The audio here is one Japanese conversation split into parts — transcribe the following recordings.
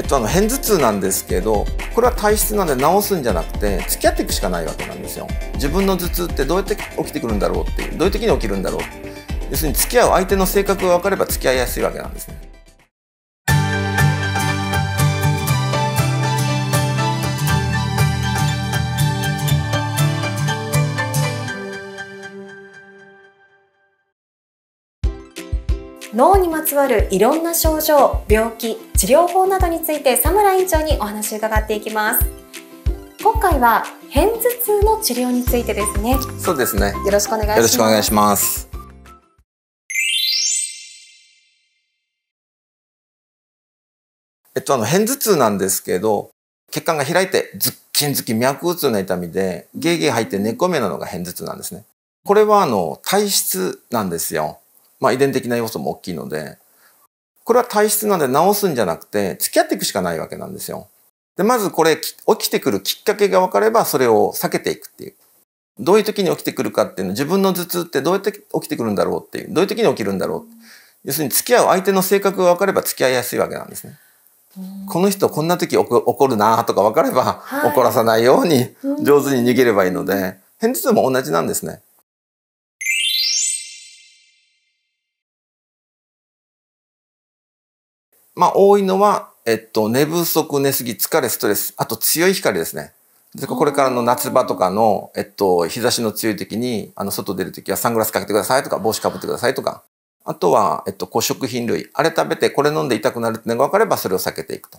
えっと、あの、偏頭痛なんですけど、これは体質なんで治すんじゃなくて、付き合っていくしかないわけなんですよ。自分の頭痛ってどうやって起きてくるんだろうっていう、どういう時に起きるんだろう。要するに付き合う相手の性格が分かれば付き合いやすいわけなんですね。脳にまつわるいろんな症状病気治療法などについて佐村院長にお話を伺っていきます今回は片頭痛の治療についてですねそうですねよろしくお願いしますよろしくお願いしますえっと、あの、片頭痛なんですけど、血管が開いて、ズッキンズキ脈痛の痛みで、ゲーゲー入って猫目なのが片頭痛なんですね。これは、あの、体質なんですよ。まあ遺伝的な要素も大きいので、これは体質なので治すんじゃなくて、付き合っていくしかないわけなんですよ。で、まずこれ、起きてくるきっかけが分かれば、それを避けていくっていう。どういう時に起きてくるかっていうの、自分の頭痛ってどうやって起きてくるんだろうっていう、どういう時に起きるんだろう。要するに付き合う相手の性格が分かれば付き合いやすいわけなんですね。この人こんな時怒るなとか分かれば、怒らさないように上手に逃げればいいので、偏頭痛も同じなんですね。まあ、多いのは、えっと、寝不足、寝すぎ、疲れ、ストレス、あと強い光ですね。これからの夏場とかの、えっと、日差しの強い時に、あの、外出る時はサングラスかけてくださいとか、帽子かぶってくださいとか、あとは、えっと、こ食品類、あれ食べてこれ飲んで痛くなるってのが分かれば、それを避けていくと。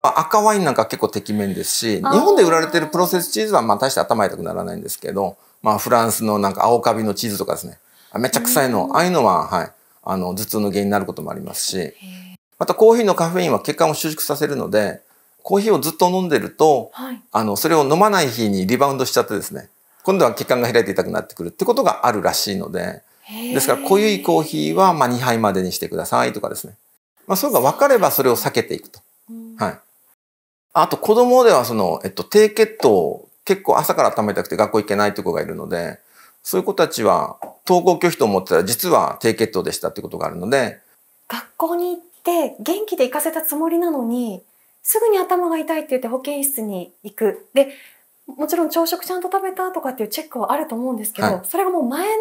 赤ワインなんか結構てきめんですし、日本で売られてるプロセスチーズはまあ大して頭痛くならないんですけど、まあフランスのなんか青カビのチーズとかですね、めちゃ臭いの、ああいうのは、はい、あの、頭痛の原因になることもありますし、またコーヒーのカフェインは血管を収縮させるので、コーヒーをずっと飲んでると、はい、あの、それを飲まない日にリバウンドしちゃってですね、今度は血管が開いて痛くなってくるってことがあるらしいので、ですから濃いコーヒーはまあ2杯までにしてくださいとかですね。まあ、そうが分かればそれを避けていくと。はい。あと子供ではその、えっと、低血糖結構朝から温めたくて学校行けないとこがいるので、そういう子たちは登校拒否と思ってたら実は低血糖でしたってことがあるので、学校に行っで元気で行かせたつもりなのにすぐに頭が痛いって言って保健室に行くでもちろん朝食ちゃんと食べたとかっていうチェックはあると思うんですけど、はい、それがもう前の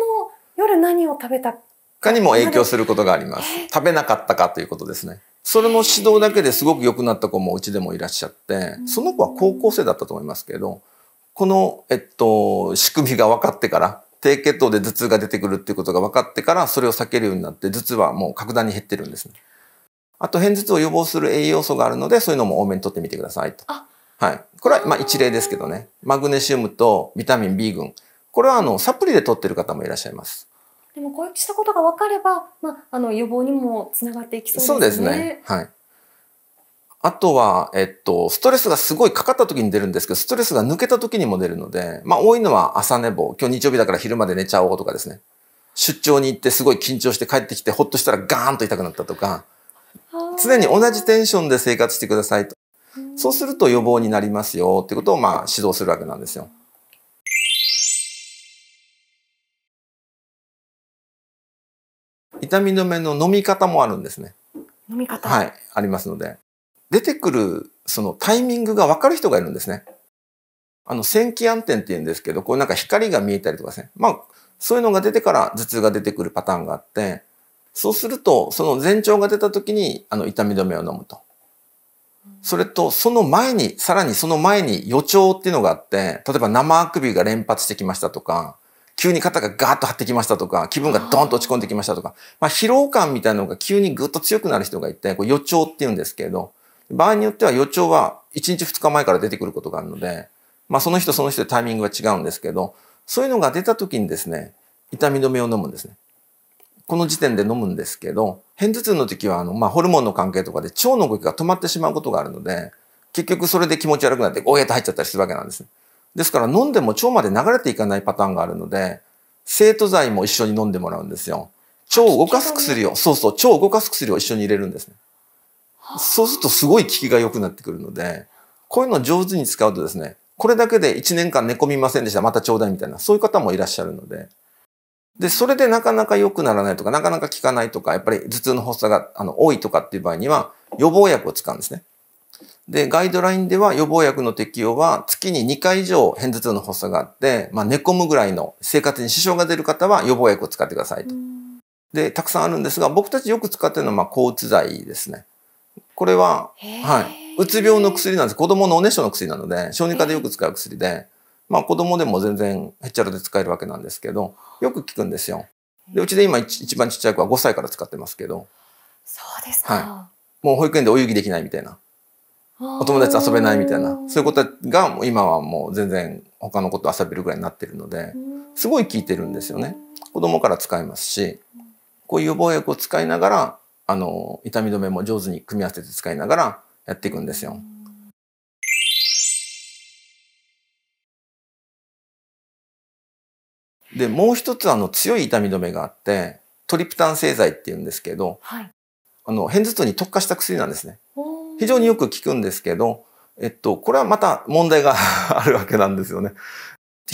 夜何を食べたかにも影響することがあります、えー、食べなかったかということですねそれの指導だけですごく良くなった子もうちでもいらっしゃって、その子は高校生だったと思いますけど、この、えっと、仕組みが分かってから、低血糖で頭痛が出てくるっていうことが分かってから、それを避けるようになって、頭痛はもう格段に減ってるんですね。あと、片頭痛を予防する栄養素があるので、そういうのも多めに取ってみてくださいと。はい。これは、まあ一例ですけどね。マグネシウムとビタミン B 群。これは、あの、サプリで取ってる方もいらっしゃいます。でも、こうしたことが分かれば、まあ、あの、予防にもつながっていきそうですね。そうですね。はい。あとは、えっと、ストレスがすごいかかった時に出るんですけど、ストレスが抜けた時にも出るので、まあ多いのは朝寝坊。今日日曜日だから昼まで寝ちゃおうとかですね。出張に行ってすごい緊張して帰ってきて、ほっとしたらガーンと痛くなったとか。常に同じテンションで生活してくださいと。そうすると予防になりますよってことをまあ指導するわけなんですよ。痛み止めの飲み方もあるんですね。飲み方はい、ありますので。出てくるそのタイミングがわかる人がいるんですね。あの、線気暗転って言うんですけど、こうなんか光が見えたりとかですね。まあ、そういうのが出てから頭痛が出てくるパターンがあって、そうすると、その前兆が出た時に、あの、痛み止めを飲むと。それと、その前に、さらにその前に予兆っていうのがあって、例えば生あくびが連発してきましたとか、急に肩がガーッと張ってきましたとか、気分がドーンと落ち込んできましたとか、まあ、疲労感みたいなのが急にぐっと強くなる人がいて、こう予兆って言うんですけど、場合によっては予兆は1日2日前から出てくることがあるので、まあ、その人その人でタイミングは違うんですけど、そういうのが出た時にですね、痛み止めを飲むんですね。この時点で飲むんですけど、片頭痛の時は、あの、まあ、ホルモンの関係とかで腸の動きが止まってしまうことがあるので、結局それで気持ち悪くなって、ゴーヤて入っちゃったりするわけなんです。ですから飲んでも腸まで流れていかないパターンがあるので、生徒剤も一緒に飲んでもらうんですよ。腸を動かす薬を、そうそう、腸を動かす薬を一緒に入れるんですね。そうするとすごい効きが良くなってくるので、こういうのを上手に使うとですね、これだけで1年間寝込みませんでした、またちょうだいみたいな、そういう方もいらっしゃるので、で、それでなかなか良くならないとか、なかなか効かないとか、やっぱり頭痛の発作があの多いとかっていう場合には、予防薬を使うんですね。で、ガイドラインでは予防薬の適用は月に2回以上偏頭痛の発作があって、まあ、寝込むぐらいの生活に支障が出る方は予防薬を使ってくださいと。で、たくさんあるんですが、僕たちよく使ってるのはまあ抗うつ剤ですね。これは、はい。うつ病の薬なんです。子供のおねしょの薬なので、小児科でよく使う薬で。まあ子供でも全然へっちゃらで使えるわけなんですけど、よく聞くんですよ。で、うちで今一番ちっちゃい子は5歳から使ってますけど。そうですか。はい、もう保育園でお遊戯できないみたいな。お友達遊べないみたいな。そういうことが今はもう全然他のこと遊べるぐらいになってるので、すごい効いてるんですよね。子供から使いますし、こういう予防薬を使いながら、あの、痛み止めも上手に組み合わせて使いながらやっていくんですよ。で、もう一つあの強い痛み止めがあって、トリプタン製剤って言うんですけど、はい、あの、片頭痛に特化した薬なんですね。非常によく効くんですけど、えっと、これはまた問題が あるわけなんですよね。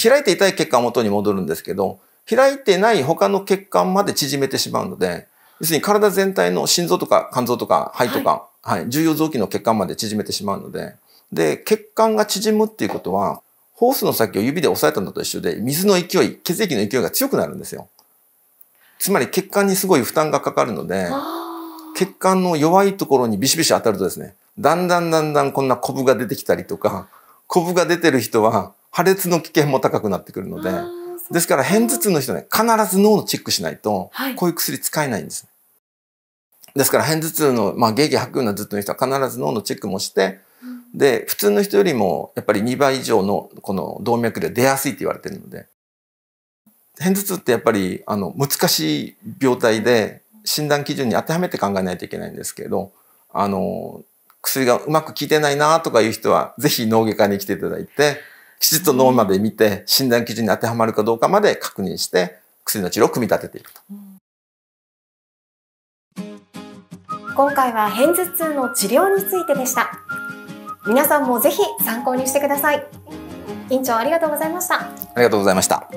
開いて痛い血管元に戻るんですけど、開いてない他の血管まで縮めてしまうので、要するに体全体の心臓とか肝臓とか肺とか、はい、はい、重要臓器の血管まで縮めてしまうので、で、血管が縮むっていうことは、ホースの先を指で押さえたのと一緒で、水の勢い、血液の勢いが強くなるんですよ。つまり血管にすごい負担がかかるので、血管の弱いところにビシビシ当たるとですね、だんだんだんだんこんなコブが出てきたりとか、コブが出てる人は破裂の危険も高くなってくるので、ですから片頭痛の人ね、必ず脳のチェックしないと、こういう薬使えないんです。はい、ですから片頭痛の、まあ、吐くような頭痛の人は必ず脳のチェックもして、で、普通の人よりもやっぱり2倍以上のこの動脈で出やすいって言われてるので、片頭痛ってやっぱりあの難しい病態で診断基準に当てはめて考えないといけないんですけど、あの、薬がうまく効いてないなとかいう人は、ぜひ脳外科に来ていただいて、きちっと脳まで見て、診断基準に当てはまるかどうかまで確認して、薬の治療を組み立てていくと。今回は片頭痛の治療についてでした。皆さんもぜひ参考にしてください院長ありがとうございましたありがとうございました